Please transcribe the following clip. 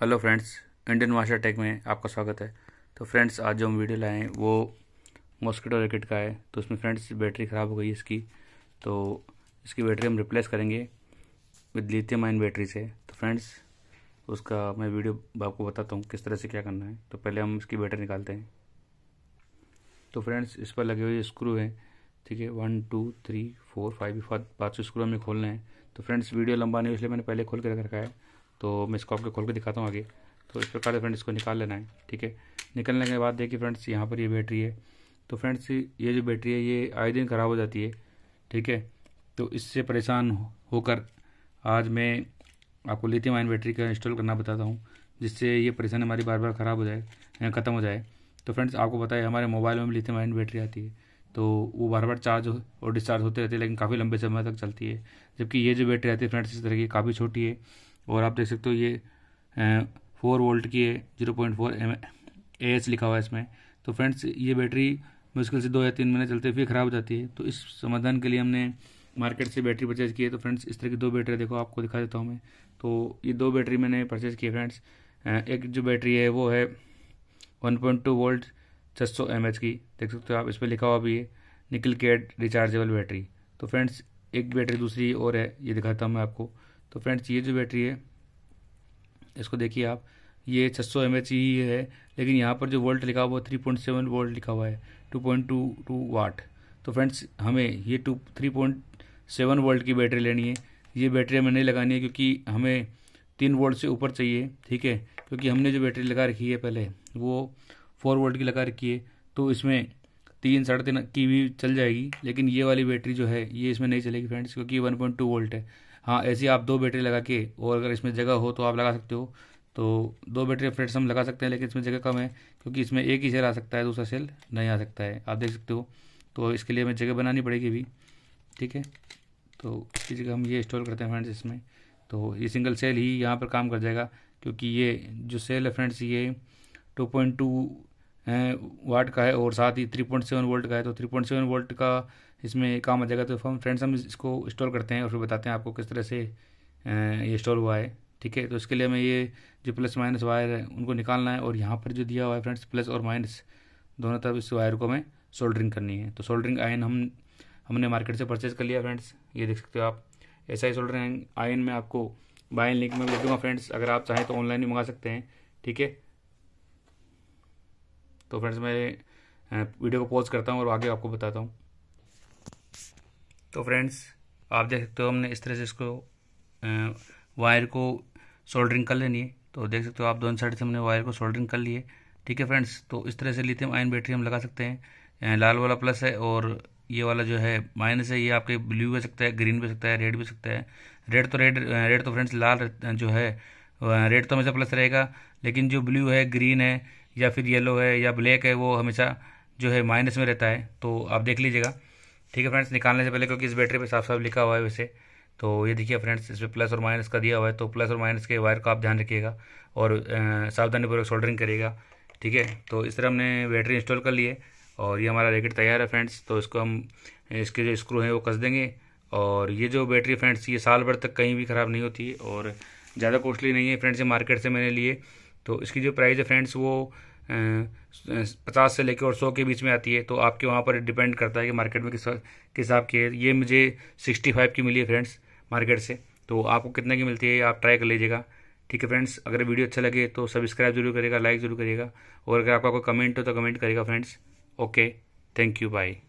hello friends Indian marshal tech में आपका स्वागत है तो फ्रेंड्स आज जो हम वीडियो लाए हैं वो मॉस्किटो रैकेट का है तो उसमें फ्रेंड्स बैटरी ख़राब हो गई इसकी तो इसकी बैटरी हम रिप्लेस करेंगे विद लिथियम आयन बैटरी से तो फ्रेंड्स उसका मैं वीडियो आपको बताता हूँ किस तरह से क्या करना है तो पहले हम इसकी बैटरी निकालते हैं तो फ्रेंड्स इस पर लगे हुए स्क्रू हैं ठीक है one two three four five पाँच स्क्रू हमें खोलना है तो फ्रेंड्स वीडियो लंबा नहीं इसलिए मैंने पहले खोल के रख रखा है तो मैं इसको आपको खोल के दिखाता हूँ आगे तो इस प्रकार से फ्रेंड्स इसको निकाल लेना है ठीक है निकलने के बाद देखिए फ्रेंड्स यहाँ पर ये बैटरी है तो फ्रेंड्स ये जो बैटरी है ये आए दिन ख़राब हो जाती है ठीक है तो इससे परेशान होकर आज मैं आपको लिथियम आयन बैटरी का इंस्टॉल करना बताता हूँ जिससे ये परेशानी हमारी बार बार ख़राब हो जाए ख़त्म हो जाए तो फ्रेंड्स आपको बताए हमारे मोबाइल में लिथियम आयन बैटरी आती है तो वो बार बार चार्ज और डिस्चार्ज होते रहते हैं लेकिन काफ़ी लंबे समय तक चलती है जबकि ये जो बैटरी आती है फ्रेंड्स इस तरह की काफ़ी छोटी है और आप देख सकते हो ये फोर वोल्ट की है zero point four M H लिखा हुआ है इसमें तो फ्रेंड्स ये बैटरी मुश्किल से दो या तीन महीने चलते फिर ख़राब हो जाती है तो इस समाधान के लिए हमने मार्केट से बैटरी परचेज़ की है तो फ्रेंड्स इस तरह की दो बैटरी देखो आपको दिखा देता हूँ मैं तो ये दो बैटरी मैंने परचेज़ की है फ्रेंड्स एक जो बैटरी है वो है वन पॉइंट टू वोल्ट छः सौ एम एच की देख सकते हो आप इस पर लिखा हुआ भी है निकल कैट रिचार्जेबल बैटरी तो फ्रेंड्स एक बैटरी दूसरी और है ये दिखाता हूँ मैं आपको तो फ्रेंड्स ये जो बैटरी है इसको देखिए आप ये 600 सौ ही है लेकिन यहाँ पर जो वोल्ट लिखा हुआ थ्री पॉइंट सेवन वोल्ट लिखा हुआ है two point two two watt तो फ्रेंड्स हमें ये two three point seven volt की बैटरी लेनी है ये बैटरी हमें नहीं लगानी है क्योंकि हमें तीन वोल्ट से ऊपर चाहिए ठीक है क्योंकि हमने जो बैटरी लगा रखी है पहले वो फोर वोल्ट की लगा रखी है तो इसमें तीन साढ़े तीन की भी चल जाएगी लेकिन ये वाली बैटरी जो है ये इसमें नहीं चलेगी फ्रेंड्स क्योंकि वन पॉइंट टू वोल्ट है हाँ ऐसी आप दो बैटरी लगा के और अगर इसमें जगह हो तो आप लगा सकते हो तो दो बैटरी फ्रेट्स हम लगा सकते हैं लेकिन इसमें जगह कम है क्योंकि इसमें एक ही सेल आ सकता है दूसरा सेल नहीं आ सकता है आप देख सकते हो तो इसके लिए हमें जगह बनानी पड़ेगी भी ठीक है तो इसकी जगह हम ये इंस्टॉल करते हैं फ्रेंड्स इसमें तो ये सिंगल सेल ही यहाँ पर काम कर जाएगा क्योंकि ये जो सेल है फ्रेंड्स ये 2.2 वाट का है और साथ ही थ्री पॉइंट सेवन वोल्ट का है तो थ्री पॉइंट सेवन वोल्ट का इसमें काम आ जाएगा तो हम फ्रेंड्स हम इसको इंस्टॉल करते हैं और फिर बताते हैं आपको किस तरह से अं, ये इंस्टॉल हुआ है ठीक है तो इसके लिए हमें ये जो प्लस माइनस वायर है उनको निकालना है और यहाँ पर जो दिया हुआ है फ्रेंड्स प्लस और माइनस दोनों तरफ इस वायर को हमें सोल्डरिंग करनी है तो सोल्डरिंग आयन हम हमने मार्केट से परचेज कर लिया फ्रेंड्स ये देख सकते हो आप ऐसा ही सोल्डरिंग आयन में आपको बाय लिंक में दे दूँगा फ्रेंड्स अगर आप चाहें तो ऑनलाइन भी मंगा सकते हैं ठीक है तो फ्रेंड्स मैं वीडियो को पॉज करता हूँ और आगे आपको बताता हूँ तो फ्रेंड्स आप देख सकते हो हमने इस तरह से इसको वायर को सोल्डरिंग कर लेनी है तो देख सकते हो आप दोनों साइड से हमने वायर को सोल्डरिंग कर लिए ठीक है फ्रेंड्स तो इस तरह से लिथियम आयन बैटरी हम लगा सकते हैं लाल वाला प्लस है और ये वाला जो है माइनस है ये आपके ब्लू भी सकता है ग्रीन भी सकता है रेड भी सकता है रेड तो रेड रेड तो फ्रेंड्स लाल जो है रेड तो हमेशा प्लस रहेगा लेकिन जो ब्लू है ग्रीन है या फिर येलो है या ब्लैक है वो हमेशा जो है माइनस में रहता है तो आप देख लीजिएगा ठीक है फ्रेंड्स निकालने से पहले क्योंकि इस बैटरी पे साफ साफ लिखा हुआ है वैसे तो ये देखिए फ्रेंड्स इसमें प्लस और माइनस का दिया हुआ है तो प्लस और माइनस के वायर का आप ध्यान रखिएगा और सावधानीपूर्वक सोल्डरिंग करिएगा ठीक है तो इस तरह हमने बैटरी इंस्टॉल कर ली है और ये हमारा रैकेट तैयार है फ्रेंड्स तो इसको हम इसके जो स्क्रू हैं वो कस देंगे और ये जो बैटरी फ्रेंड्स ये साल भर तक कहीं भी ख़राब नहीं होती और ज़्यादा कॉस्टली नहीं है फ्रेंड्स ये मार्केट से मैंने लिए तो इसकी जो प्राइस है फ्रेंड्स वो पचास से लेकर और सौ के बीच में आती है तो आपके वहाँ पर डिपेंड करता है कि मार्केट में किस किस की है ये मुझे सिक्सटी फाइव की मिली है फ्रेंड्स मार्केट से तो आपको कितने की मिलती है आप ट्राई कर लीजिएगा ठीक है फ्रेंड्स अगर वीडियो अच्छा लगे तो सब्सक्राइब जरूर करेगा लाइक जरूर करेगा और अगर आपका कोई कमेंट हो तो कमेंट करेगा friends okay thank you bye